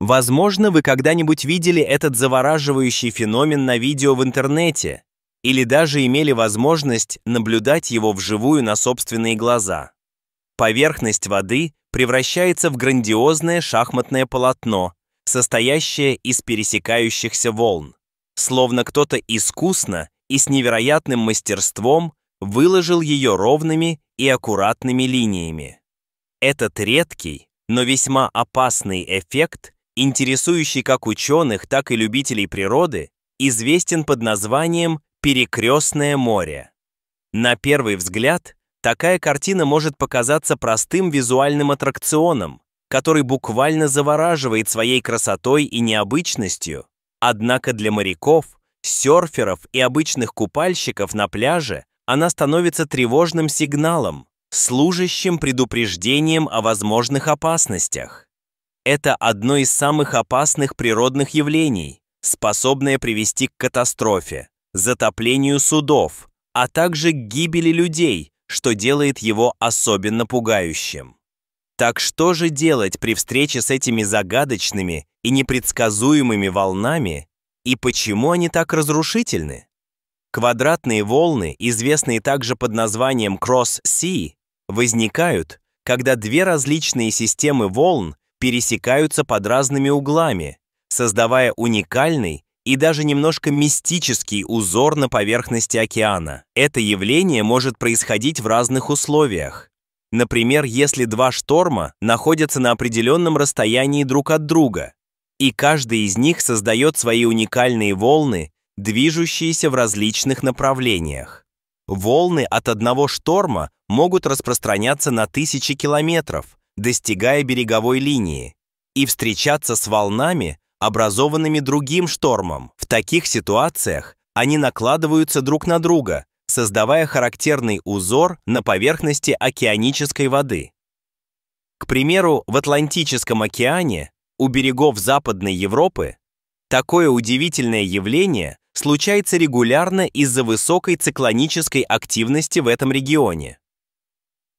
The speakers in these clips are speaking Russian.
Возможно, вы когда-нибудь видели этот завораживающий феномен на видео в интернете или даже имели возможность наблюдать его вживую на собственные глаза. Поверхность воды превращается в грандиозное шахматное полотно, состоящее из пересекающихся волн. Словно кто-то искусно и с невероятным мастерством выложил ее ровными и аккуратными линиями. Этот редкий, но весьма опасный эффект интересующий как ученых, так и любителей природы, известен под названием «Перекрестное море». На первый взгляд, такая картина может показаться простым визуальным аттракционом, который буквально завораживает своей красотой и необычностью, однако для моряков, серферов и обычных купальщиков на пляже она становится тревожным сигналом, служащим предупреждением о возможных опасностях. Это одно из самых опасных природных явлений, способное привести к катастрофе, затоплению судов, а также к гибели людей, что делает его особенно пугающим. Так что же делать при встрече с этими загадочными и непредсказуемыми волнами, и почему они так разрушительны? Квадратные волны, известные также под названием Cross Sea, возникают, когда две различные системы волн пересекаются под разными углами, создавая уникальный и даже немножко мистический узор на поверхности океана. Это явление может происходить в разных условиях. Например, если два шторма находятся на определенном расстоянии друг от друга, и каждый из них создает свои уникальные волны, движущиеся в различных направлениях. Волны от одного шторма могут распространяться на тысячи километров, достигая береговой линии, и встречаться с волнами, образованными другим штормом. В таких ситуациях они накладываются друг на друга, создавая характерный узор на поверхности океанической воды. К примеру, в Атлантическом океане у берегов Западной Европы такое удивительное явление случается регулярно из-за высокой циклонической активности в этом регионе.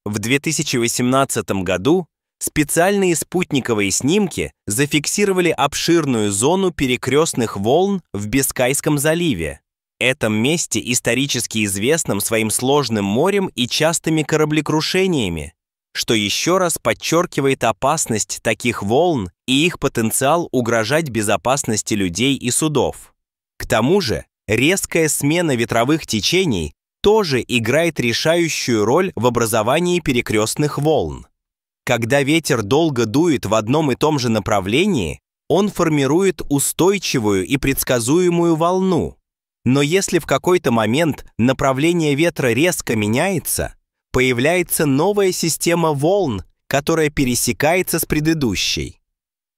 В 2018 году Специальные спутниковые снимки зафиксировали обширную зону перекрестных волн в Бискайском заливе. Этом месте исторически известным своим сложным морем и частыми кораблекрушениями, что еще раз подчеркивает опасность таких волн и их потенциал угрожать безопасности людей и судов. К тому же, резкая смена ветровых течений тоже играет решающую роль в образовании перекрестных волн. Когда ветер долго дует в одном и том же направлении, он формирует устойчивую и предсказуемую волну. Но если в какой-то момент направление ветра резко меняется, появляется новая система волн, которая пересекается с предыдущей.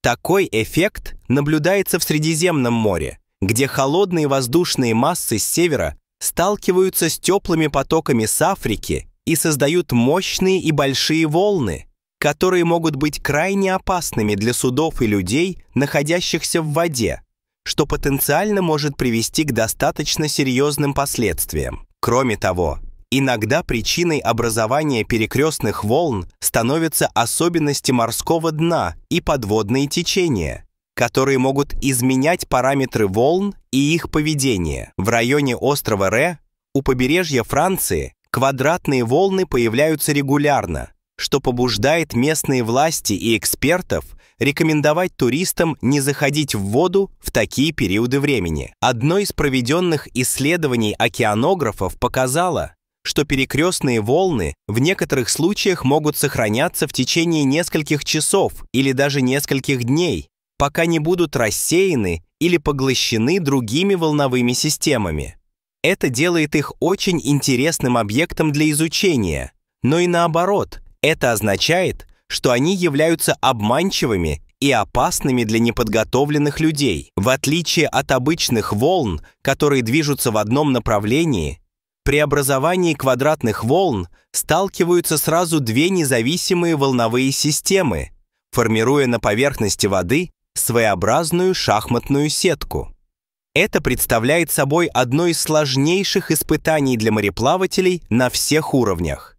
Такой эффект наблюдается в Средиземном море, где холодные воздушные массы с севера сталкиваются с теплыми потоками с Африки и создают мощные и большие волны – которые могут быть крайне опасными для судов и людей, находящихся в воде, что потенциально может привести к достаточно серьезным последствиям. Кроме того, иногда причиной образования перекрестных волн становятся особенности морского дна и подводные течения, которые могут изменять параметры волн и их поведение. В районе острова Ре у побережья Франции квадратные волны появляются регулярно, что побуждает местные власти и экспертов рекомендовать туристам не заходить в воду в такие периоды времени. Одно из проведенных исследований океанографов показало, что перекрестные волны в некоторых случаях могут сохраняться в течение нескольких часов или даже нескольких дней, пока не будут рассеяны или поглощены другими волновыми системами. Это делает их очень интересным объектом для изучения, но и наоборот, это означает, что они являются обманчивыми и опасными для неподготовленных людей. В отличие от обычных волн, которые движутся в одном направлении, при образовании квадратных волн сталкиваются сразу две независимые волновые системы, формируя на поверхности воды своеобразную шахматную сетку. Это представляет собой одно из сложнейших испытаний для мореплавателей на всех уровнях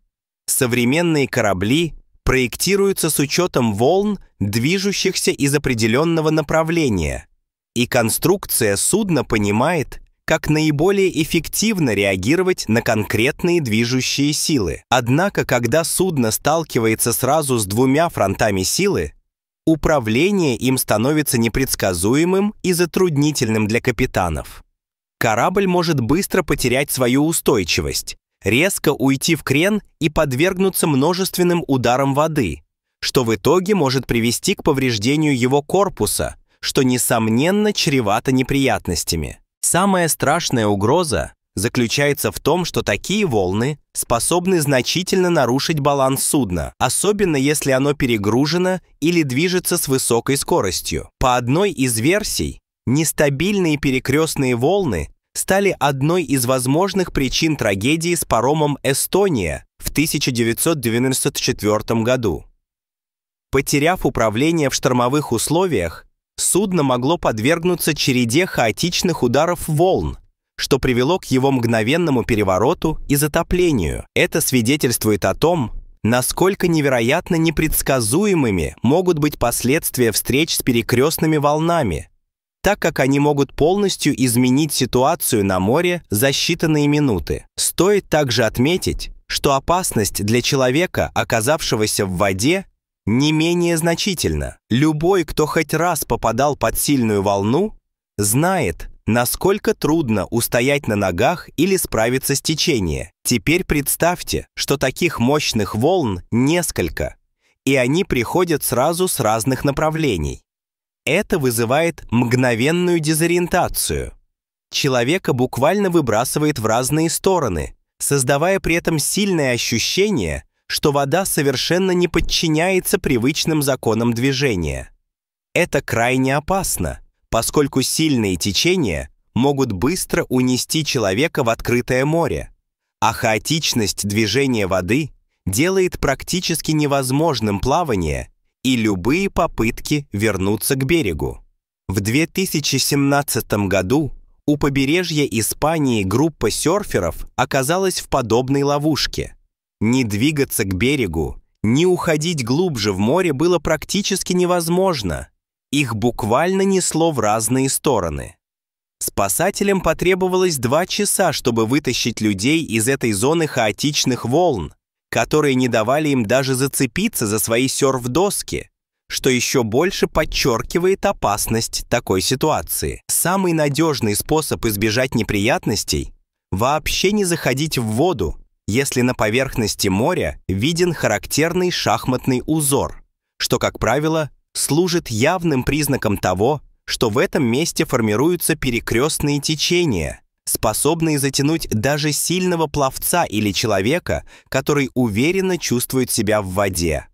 современные корабли проектируются с учетом волн, движущихся из определенного направления, и конструкция судна понимает, как наиболее эффективно реагировать на конкретные движущие силы. Однако, когда судно сталкивается сразу с двумя фронтами силы, управление им становится непредсказуемым и затруднительным для капитанов. Корабль может быстро потерять свою устойчивость, резко уйти в крен и подвергнуться множественным ударам воды, что в итоге может привести к повреждению его корпуса, что, несомненно, чревато неприятностями. Самая страшная угроза заключается в том, что такие волны способны значительно нарушить баланс судна, особенно если оно перегружено или движется с высокой скоростью. По одной из версий, нестабильные перекрестные волны стали одной из возможных причин трагедии с паромом «Эстония» в 1994 году. Потеряв управление в штормовых условиях, судно могло подвергнуться череде хаотичных ударов волн, что привело к его мгновенному перевороту и затоплению. Это свидетельствует о том, насколько невероятно непредсказуемыми могут быть последствия встреч с перекрестными волнами – так как они могут полностью изменить ситуацию на море за считанные минуты. Стоит также отметить, что опасность для человека, оказавшегося в воде, не менее значительна. Любой, кто хоть раз попадал под сильную волну, знает, насколько трудно устоять на ногах или справиться с течением. Теперь представьте, что таких мощных волн несколько, и они приходят сразу с разных направлений. Это вызывает мгновенную дезориентацию. Человека буквально выбрасывает в разные стороны, создавая при этом сильное ощущение, что вода совершенно не подчиняется привычным законам движения. Это крайне опасно, поскольку сильные течения могут быстро унести человека в открытое море, а хаотичность движения воды делает практически невозможным плавание и любые попытки вернуться к берегу. В 2017 году у побережья Испании группа серферов оказалась в подобной ловушке. Не двигаться к берегу, не уходить глубже в море было практически невозможно. Их буквально несло в разные стороны. Спасателям потребовалось два часа, чтобы вытащить людей из этой зоны хаотичных волн, которые не давали им даже зацепиться за свои серф-доски, что еще больше подчеркивает опасность такой ситуации. Самый надежный способ избежать неприятностей – вообще не заходить в воду, если на поверхности моря виден характерный шахматный узор, что, как правило, служит явным признаком того, что в этом месте формируются перекрестные течения – способные затянуть даже сильного пловца или человека, который уверенно чувствует себя в воде.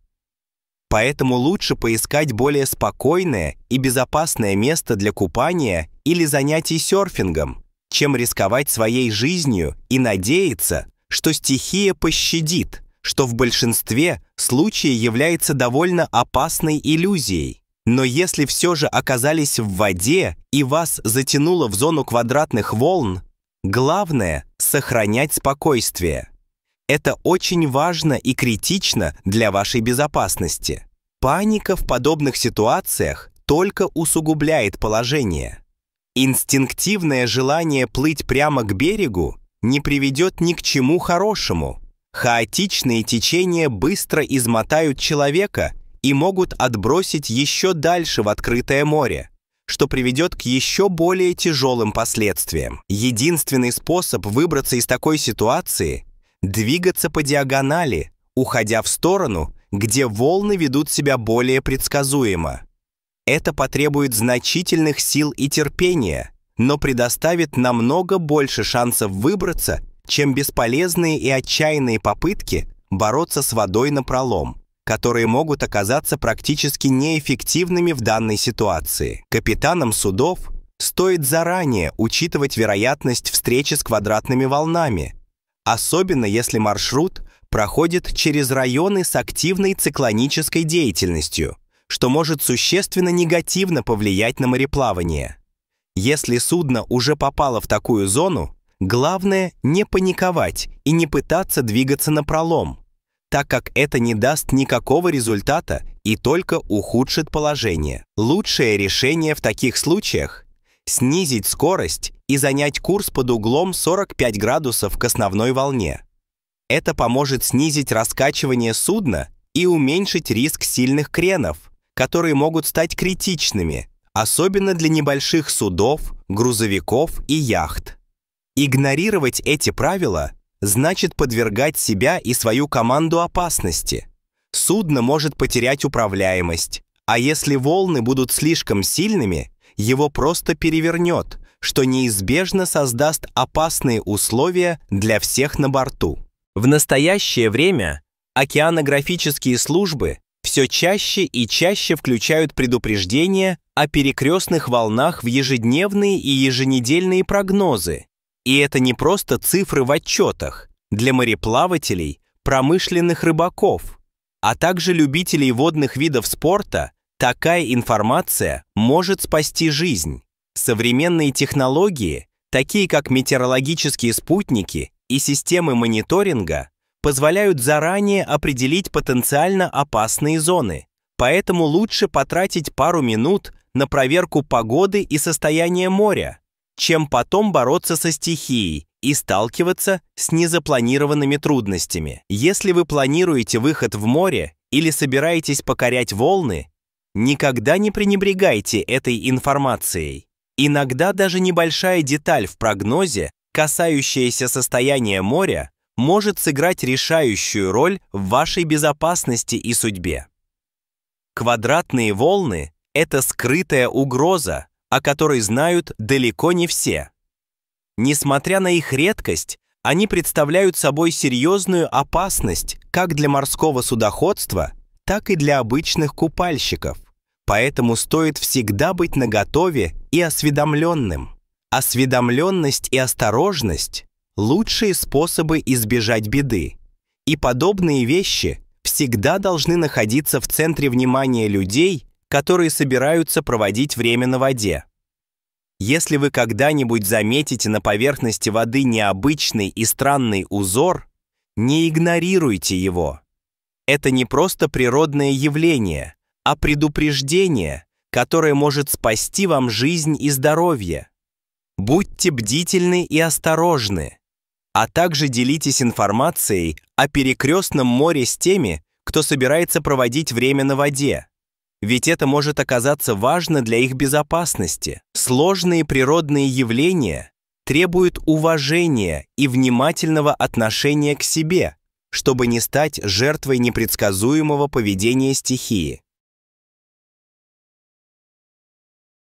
Поэтому лучше поискать более спокойное и безопасное место для купания или занятий серфингом, чем рисковать своей жизнью и надеяться, что стихия пощадит, что в большинстве случаев является довольно опасной иллюзией. Но если все же оказались в воде и вас затянуло в зону квадратных волн, главное – сохранять спокойствие. Это очень важно и критично для вашей безопасности. Паника в подобных ситуациях только усугубляет положение. Инстинктивное желание плыть прямо к берегу не приведет ни к чему хорошему. Хаотичные течения быстро измотают человека и могут отбросить еще дальше в открытое море, что приведет к еще более тяжелым последствиям. Единственный способ выбраться из такой ситуации – двигаться по диагонали, уходя в сторону, где волны ведут себя более предсказуемо. Это потребует значительных сил и терпения, но предоставит намного больше шансов выбраться, чем бесполезные и отчаянные попытки бороться с водой напролом которые могут оказаться практически неэффективными в данной ситуации. Капитанам судов стоит заранее учитывать вероятность встречи с квадратными волнами, особенно если маршрут проходит через районы с активной циклонической деятельностью, что может существенно негативно повлиять на мореплавание. Если судно уже попало в такую зону, главное не паниковать и не пытаться двигаться на пролом, так как это не даст никакого результата и только ухудшит положение. Лучшее решение в таких случаях – снизить скорость и занять курс под углом 45 градусов к основной волне. Это поможет снизить раскачивание судна и уменьшить риск сильных кренов, которые могут стать критичными, особенно для небольших судов, грузовиков и яхт. Игнорировать эти правила – значит подвергать себя и свою команду опасности. Судно может потерять управляемость, а если волны будут слишком сильными, его просто перевернет, что неизбежно создаст опасные условия для всех на борту. В настоящее время океанографические службы все чаще и чаще включают предупреждения о перекрестных волнах в ежедневные и еженедельные прогнозы и это не просто цифры в отчетах для мореплавателей, промышленных рыбаков, а также любителей водных видов спорта, такая информация может спасти жизнь. Современные технологии, такие как метеорологические спутники и системы мониторинга, позволяют заранее определить потенциально опасные зоны, поэтому лучше потратить пару минут на проверку погоды и состояния моря, чем потом бороться со стихией и сталкиваться с незапланированными трудностями. Если вы планируете выход в море или собираетесь покорять волны, никогда не пренебрегайте этой информацией. Иногда даже небольшая деталь в прогнозе, касающаяся состояния моря, может сыграть решающую роль в вашей безопасности и судьбе. Квадратные волны – это скрытая угроза, о которой знают далеко не все. Несмотря на их редкость, они представляют собой серьезную опасность как для морского судоходства, так и для обычных купальщиков. Поэтому стоит всегда быть наготове и осведомленным. Осведомленность и осторожность – лучшие способы избежать беды. И подобные вещи всегда должны находиться в центре внимания людей которые собираются проводить время на воде. Если вы когда-нибудь заметите на поверхности воды необычный и странный узор, не игнорируйте его. Это не просто природное явление, а предупреждение, которое может спасти вам жизнь и здоровье. Будьте бдительны и осторожны, а также делитесь информацией о перекрестном море с теми, кто собирается проводить время на воде ведь это может оказаться важно для их безопасности. Сложные природные явления требуют уважения и внимательного отношения к себе, чтобы не стать жертвой непредсказуемого поведения стихии.